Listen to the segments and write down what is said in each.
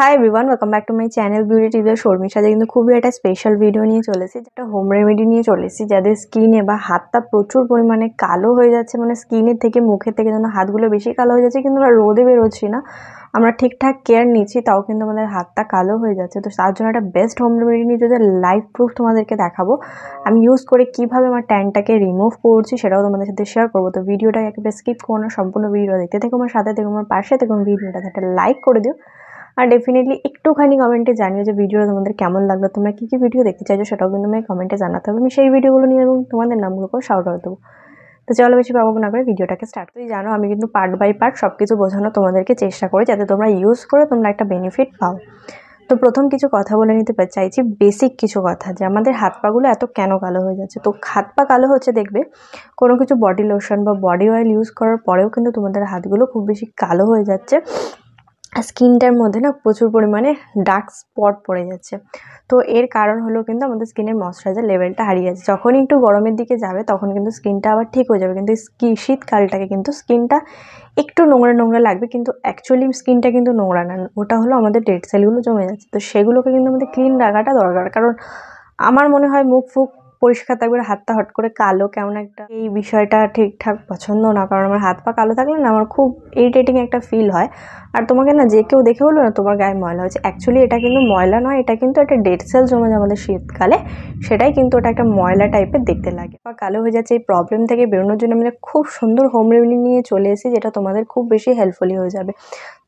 high everyone welcome back to my channel beauty TV শর্মির সাথে কিন্তু খুবই একটা স্পেশাল ভিডিও নিয়ে চলেছি যেটা হোম রেমেডি নিয়ে চলেছি যাদের স্কিনে বা হাতটা প্রচুর পরিমাণে কালো হয়ে যাচ্ছে মানে স্কিনের থেকে মুখের থেকে যেন হাতগুলো বেশি কালো হয়ে যাচ্ছে কিন্তু আমরা রোদে বেরোচ্ছি না আমরা ঠিকঠাক কেয়ার নিচ্ছি তাও কিন্তু আমাদের হাতটা কালো হয়ে যাচ্ছে তো তার জন্য একটা বেস্ট হোম রেমেডি নিয়ে যদি লাইফ প্রুফ তোমাদেরকে দেখাবো আমি ইউজ করে কীভাবে আমার ট্যানটাকে রিমুভ করছি সেটাও তোমাদের সাথে শেয়ার করবো তো ভিডিওটা একেবারে স্কিপ করো না সম্পূর্ণ ভিডিও দেখতে থেকে আমার সাথে থেকে আমার পাশে থেকে ভিডিওটা একটা লাইক করে দিও আর ডেফিনেটলি একটুখানি কমেন্টে জানিও যে ভিডিওটা তোমাদের কেমন লাগলো তোমরা কী কী ভিডিও দেখতে চাইছো সেটাও কিন্তু আমাকে কমেন্টে জানাতে হবে আমি সেই ভিডিওগুলো নিয়ে এবং তোমাদের নামগুলোকেও শাউট আউট দেবো তো চলো বেশি পাবো না করে ভিডিওটাকে স্টার্ট তুই জানো আমি কিন্তু পার্ট বাই পার্ট সব কিছু বোঝানো তোমাদেরকে চেষ্টা করি যাতে তোমরা ইউজ করে তোমরা একটা বেনিফিট পাও তো প্রথম কিছু কথা বলে নিতে চাইছি বেসিক কিছু কথা যে আমাদের হাত পাগুলো এত কেন কালো হয়ে যাচ্ছে তো হাত পা কালো হচ্ছে দেখবে কোনো কিছু বডি লোশন বা বডি অয়েল ইউজ করার পরেও কিন্তু তোমাদের হাতগুলো খুব বেশি কালো হয়ে যাচ্ছে স্কিনটার মধ্যে না প্রচুর পরিমাণে ডার্ক স্পট পড়ে যাচ্ছে তো এর কারণ হলো কিন্তু আমাদের স্কিনের ময়শ্চারাইজার লেভেলটা হারিয়ে যাচ্ছে যখন একটু গরমের দিকে যাবে তখন কিন্তু স্কিনটা আবার ঠিক হয়ে যাবে কিন্তু শীতকালটাকে কিন্তু স্কিনটা একটু নোংরা নোংরা লাগবে কিন্তু অ্যাকচুয়ালি স্কিনটা কিন্তু নোংরা না ওটা হলো আমাদের ডেড সেলগুলো জমে যাচ্ছে তো সেগুলোকে কিন্তু আমাদের ক্লিন রাখাটা দরকার কারণ আমার মনে হয় মুখ ফুক পরিষ্কার থাকবে হাতটা হট করে কালো কেমন একটা এই বিষয়টা ঠিকঠাক পছন্দ না কারণ আমার হাত পা কালো থাকলে না আমার খুব ইরিটেটিং একটা ফিল হয় আর তোমাকে না যে কেউ দেখে বলবে না তোমার গায়ে ময়লা হয়েছে অ্যাকচুয়ালি এটা কিন্তু ময়লা নয় এটা কিন্তু একটা ডেড সেল জমে যায় আমাদের শীতকালে সেটাই কিন্তু ওটা একটা ময়লা টাইপের দেখতে লাগে বা কালো হয়ে যাচ্ছে এই প্রবলেম থেকে বেরোনোর জন্য আমরা খুব সুন্দর হোম রেমেডি নিয়ে চলে এসেছি যেটা তোমাদের খুব বেশি হেল্পফুলি হয়ে যাবে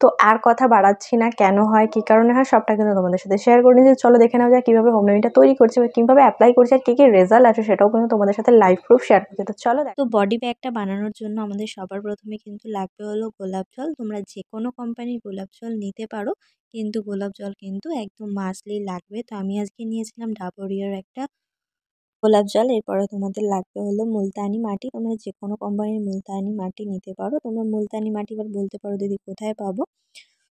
তো আর কথা বাড়াচ্ছি না কেন হয় কী কারণে হয় সবটা কিন্তু তোমাদের সাথে শেয়ার করে নিয়েছি চলো দেখে নাও যা কীভাবে হোম রেমেডিটা তৈরি করছি বা কীভাবে অ্যাপ্লাই করছি আর কী কী রেজাল্ট আছে সেটাও কিন্তু তোমাদের সাথে লাইভ প্রুফ শেয়ার করছে তো চলো তো বডি ব্যাগটা বানানোর জন্য আমাদের সবার প্রথমে কিন্তু লাগবে হলো গোলাপ জল তোমরা যে কোনো কম কোম্পানির গোলাপ জল নিতে পারো কিন্তু গোলাপ জল কিন্তু একদম মাসলি লাগবে তো আমি আজকে নিয়েছিলাম ডাবরিয়ার একটা গোলাপ জল এরপরে তোমাদের লাগবে হলো মুলতানি মাটি তোমরা যে কোনো কোম্পানির মুলতানি মাটি নিতে পারো তোমরা মুলতানি মাটি এবার বলতে পারো দিদি কোথায় পাবো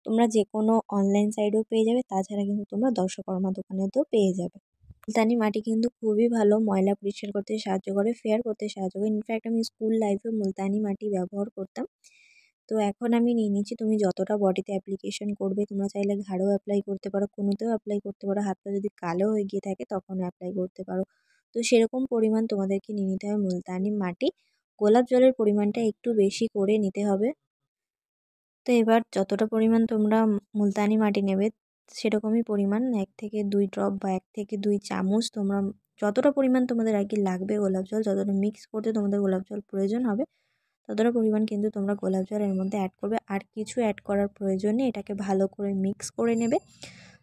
তোমরা যে কোনো অনলাইন সাইডেও পেয়ে যাবে তাছাড়া কিন্তু তোমরা দর্শকর্মা দোকানেও তো পেয়ে যাবে মুলতানি মাটি কিন্তু খুবই ভালো ময়লা পরিষ্কার করতে সাহায্য করে ফেয়ার করতে সাহায্য করে ইনফ্যাক্ট আমি স্কুল লাইফে মুলতানি মাটি ব্যবহার করতাম তো এখন আমি নিয়ে নিচ্ছি তুমি যতটা বডিতে অ্যাপ্লিকেশন করবে তোমরা চাইলে ঘাড়েও অ্যাপ্লাই করতে পারো কোনোতেও অ্যাপ্লাই করতে পারো হাতটা যদি কালো হয়ে গিয়ে থাকে তখন অ্যাপ্লাই করতে পারো তো সেরকম পরিমাণ তোমাদেরকে নিয়ে নিতে হবে মুলতানি মাটি গোলাপ জলের পরিমাণটা একটু বেশি করে নিতে হবে তো এবার যতটা পরিমাণ তোমরা মুলতানি মাটি নেবে সেরকমই পরিমাণ এক থেকে দুই ড্রপ বা এক থেকে দুই চামচ তোমরা যতটা পরিমাণ তোমাদের আর কি লাগবে গোলাপ জল যতটা মিক্স করতে তোমাদের গোলাপ জল প্রয়োজন হবে ততটা পরিমাণ কিন্তু তোমরা গোলাপ জল এর মধ্যে অ্যাড করবে আর কিছু অ্যাড করার প্রয়োজন নেই এটাকে ভালো করে মিক্স করে নেবে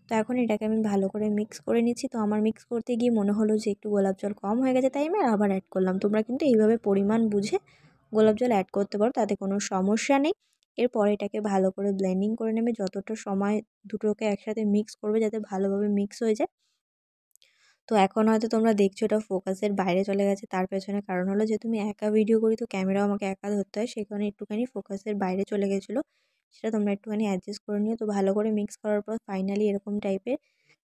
তো এখন এটাকে আমি ভালো করে মিক্স করে নিচ্ছি তো আমার মিক্স করতে গিয়ে মনে হলো যে একটু গোলাপ জল কম হয়ে গেছে তাই আমি আবার অ্যাড করলাম তোমরা কিন্তু এইভাবে পরিমাণ বুঝে গোলাপ জল অ্যাড করতে পারো তাতে কোনো সমস্যা নেই এরপর এটাকে ভালো করে ব্লেন্ডিং করে নেবে যতটা সময় দুটোকে একসাথে মিক্স করবে যাতে ভালোভাবে মিক্স হয়ে যায় তো এখন হয়তো তোমরা দেখছো ওটা ফোকাসের বাইরে চলে গেছে তার পেছনে কারণ হলো যে তুমি একা ভিডিও করি তো ক্যামেরাও আমাকে একা ধরতে হয় সেই কারণে একটুখানি ফোকাসের বাইরে চলে গেছিলো সেটা তোমরা একটুখানি অ্যাডজাস্ট করে নিও তো ভালো করে মিক্স করার পর ফাইনালি এরকম টাইপের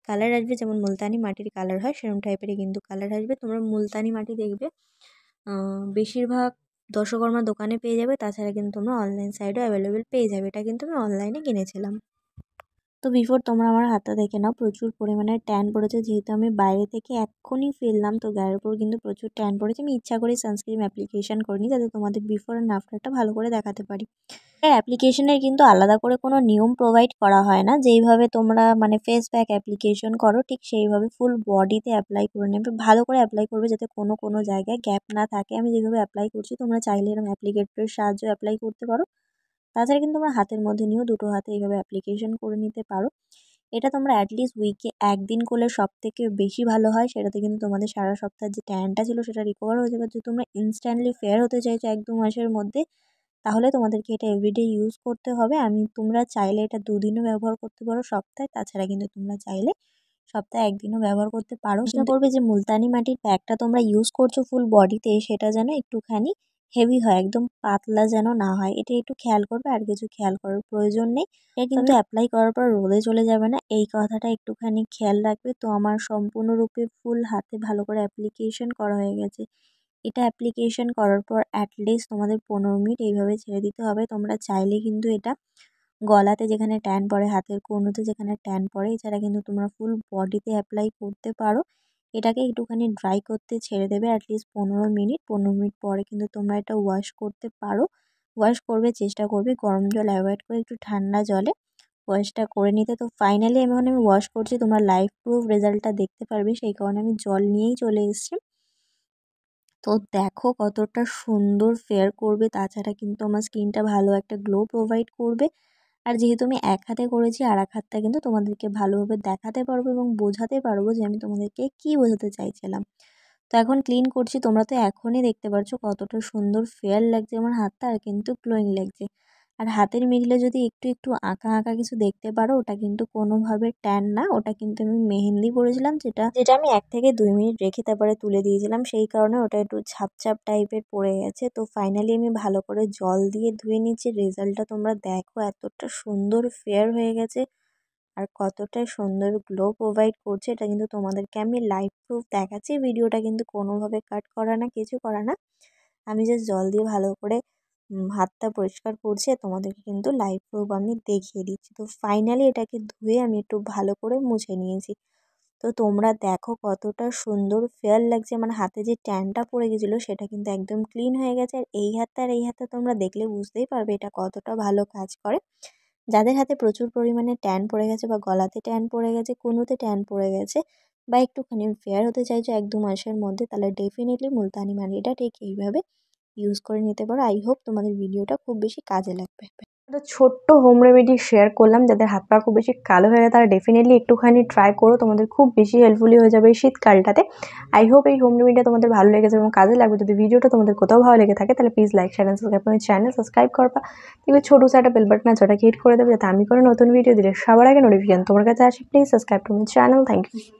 কালার আসবে যেমন মুলতানি মাটির কালার হয় সেরকম টাইপেরই কিন্তু কালার আসবে তোমরা মুলতানি মাটি দেখবে বেশিরভাগ দশকর্মা দোকানে পেয়ে যাবে তাছাড়া কিন্তু তোমরা অনলাইন সাইডও অ্যাভেলেবেল পেয়ে যাবে এটা কিন্তু আমি অনলাইনে কিনেছিলাম তো বিফোর তোমরা আমার হাতটা দেখে নাও প্রচুর পরিমাণে ট্যান পড়েছে যেহেতু আমি বাইরে থেকে এক্ষুনি ফিরলাম তো গায়ের উপর কিন্তু প্রচুর ট্যান পড়েছে আমি ইচ্ছা করে সানস্ক্রিম অ্যাপ্লিকেশান করিনি যাতে তোমাদের বিফোর অ্যান্ড আফটারটা ভালো করে দেখাতে পারি এর অ্যাপ্লিকেশনের কিন্তু আলাদা করে কোনো নিয়ম প্রোভাইড করা হয় না যেইভাবে তোমরা মানে ফেস প্যাক অ্যাপ্লিকেশন করো ঠিক সেইভাবে ফুল বডিতে অ্যাপ্লাই করে নেবে ভালো করে অ্যাপ্লাই করবে যাতে কোনো কোনো জায়গায় গ্যাপ না থাকে আমি যেভাবে অ্যাপ্লাই করছি তোমরা চাইলে এরকম অ্যাপ্লিকেটরের সাহায্য অ্যাপ্লাই করতে পারো তাছাড়া কিন্তু তোমরা হাতের মধ্যে নিয়েও দুটো হাতে এইভাবে অ্যাপ্লিকেশন করে নিতে পারো এটা তোমরা অ্যাটলিস্ট উইকে একদিন করলে সব থেকে বেশি ভালো হয় সেটাতে কিন্তু তোমাদের সারা সপ্তাহের যে ট্যানটা ছিল সেটা রিকভার হয়ে যাবে যদি তোমরা ইনস্ট্যান্টলি ফেয়ার হতে চাইছো এক দু মাসের মধ্যে তাহলে তোমাদেরকে এটা এভরিডে ইউজ করতে হবে আমি তোমরা চাইলে এটা দুদিনও ব্যবহার করতে পারো সপ্তাহে তাছাড়া কিন্তু তোমরা চাইলে সপ্তাহে একদিনও ব্যবহার করতে পারো সেটা করবে যে মুলতানি মাটির প্যাকটা তোমরা ইউজ করছো ফুল বডিতে সেটা যেন একটুখানি হেভি হয় একদম পাতলা যেন না হয় এটা একটু খেয়াল করবে আর কিছু খেয়াল করার প্রয়োজন নেই এটা কিন্তু অ্যাপ্লাই করার পর রোদে চলে যাবে না এই কথাটা একটুখানি খেয়াল রাখবে তো আমার সম্পূর্ণরূপে ফুল হাতে ভালো করে অ্যাপ্লিকেশন করা হয়ে গেছে এটা অ্যাপ্লিকেশন করার পর অ্যাটলিস্ট তোমাদের পনেরো মিনিট এইভাবে ছেড়ে দিতে হবে তোমরা চাইলে কিন্তু এটা গলাতে যেখানে ট্যান পড়ে হাতের কোনোতে যেখানে ট্যান পড়ে এছাড়া কিন্তু তোমরা ফুল বডিতে অ্যাপ্লাই করতে পারো এটাকে একটুখানি ড্রাই করতে ছেড়ে দেবে অ্যাটলিস্ট পনেরো মিনিট পনেরো মিনিট পরে কিন্তু তোমরা এটা ওয়াশ করতে পারো ওয়াশ করবে চেষ্টা করবে গরম জল অ্যাভয়েড করে একটু ঠান্ডা জলে ওয়াশটা করে নিতে তো ফাইনালি এখন আমি ওয়াশ করছি তোমরা লাইফ প্রুফ রেজাল্টটা দেখতে পারবে সেই কারণে আমি জল নিয়েই চলে এসেছি তো দেখো কতটা সুন্দর ফেয়ার করবে তাছাড়া কিন্তু আমার স্কিনটা ভালো একটা গ্লো প্রোভাইড করবে আর যেহেতু আমি এক হাতে করেছি আর এক হাতটা কিন্তু তোমাদেরকে ভালোভাবে দেখাতে পারবো এবং বোঝাতে পারবো যে আমি তোমাদেরকে কি বোঝাতে চাইছিলাম তো এখন ক্লিন করছি তোমরা তো এখনই দেখতে পাচ্ছ কতটা সুন্দর ফেয়ার লাগছে আমার হাতটা আর কিন্তু গ্লোয়িং লাগছে আর হাতের মিডলে যদি একটু একটু আঁকা আঁকা কিছু দেখতে পারো ওটা কিন্তু কোনোভাবে ট্যান না ওটা কিন্তু আমি মেহেন্দি পরেছিলাম যেটা যেটা আমি এক থেকে দুই মিনিট রেখে তারপরে তুলে দিয়েছিলাম সেই কারণে ওটা একটু ছাপছাপ টাইপের পড়ে গেছে তো ফাইনালি আমি ভালো করে জল দিয়ে ধুয়ে নিচ্ছি রেজাল্টটা তোমরা দেখো এতটা সুন্দর ফেয়ার হয়ে গেছে আর কতটা সুন্দর গ্লো প্রোভাইড করছে এটা কিন্তু তোমাদেরকে আমি লাইভ প্রুফ দেখাচ্ছি ভিডিওটা কিন্তু কোনোভাবে কাট করা না কিছু করা না আমি জাস্ট জল দিয়ে ভালো করে হাতটা পরিষ্কার করছে তোমাদেরকে কিন্তু লাইভ প্রুফ আমি দেখিয়ে দিচ্ছি তো ফাইনালি এটাকে ধুয়ে আমি একটু ভালো করে মুছে নিয়েছি তো তোমরা দেখো কতটা সুন্দর ফেয়ার লাগছে মানে হাতে যে ট্যানটা পড়ে গেছিলো সেটা কিন্তু একদম ক্লিন হয়ে গেছে আর এই হাতটা আর এই হাতটা তোমরা দেখলে বুঝতেই পারবে এটা কতটা ভালো কাজ করে যাদের হাতে প্রচুর পরিমাণে ট্যান পড়ে গেছে বা গলাতে ট্যান পড়ে গেছে কোনোতে ট্যান পড়ে গেছে বা একটুখানি ফেয়ার হতে চাইছো এক দু মাসের মধ্যে তাহলে ডেফিনেটলি মুলতানি মানিটা ঠিক এইভাবে ইউজ করে নিতে পারো আই হোপ তোমাদের ভিডিওটা খুব বেশি কাজে লাগবে একটা ছোট্ট হোম রেমেডি শেয়ার করলাম যাদের হাত পা খুব বেশি কালো হয়ে গেলে তারা ডেফিনেটলি একটুখানি ট্রাই করো তোমাদের খুব বেশি হেল্পফুলি হয়ে যাবে এই শীতকালটাতে আই হোপ এই হোম রেমেডিটা তোমাদের ভালো লেগেছে এবং কাজে লাগবে যদি ভিডিওটা তোমাদের কোথাও ভালো লেগে থাকে তাহলে প্লিজ লাইক শেয়ার সাবস্ক্রাইব আমার চ্যানেল সাবস্ক্রাইব করবা তুমি ছোটো একটা বেল বাটন আছে ওটাকে হিট করে দেবে যাতে আমি কোনো নতুন ভিডিও দিলে সবার আগে নোটিফিকেশন তোমার কাছে আসে please subscribe to my channel thank you